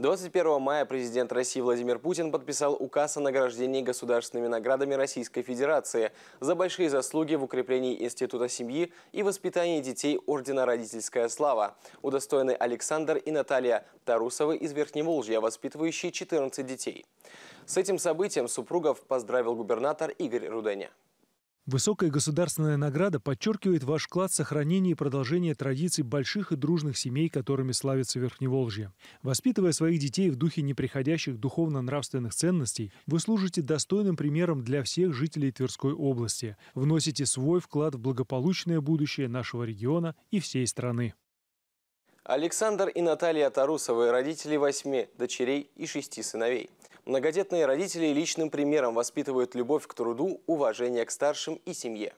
21 мая президент России Владимир Путин подписал указ о награждении государственными наградами Российской Федерации за большие заслуги в укреплении Института семьи и воспитании детей Ордена «Родительская слава». Удостоены Александр и Наталья Тарусовы из Верхневолжья, воспитывающие 14 детей. С этим событием супругов поздравил губернатор Игорь Руденя. Высокая государственная награда подчеркивает ваш вклад в сохранение и продолжение традиций больших и дружных семей, которыми славится Верхневолжье. Воспитывая своих детей в духе неприходящих духовно-нравственных ценностей, вы служите достойным примером для всех жителей Тверской области, вносите свой вклад в благополучное будущее нашего региона и всей страны. Александр и Наталья Тарусовы – родители восьми дочерей и шести сыновей. Многодетные родители личным примером воспитывают любовь к труду, уважение к старшим и семье.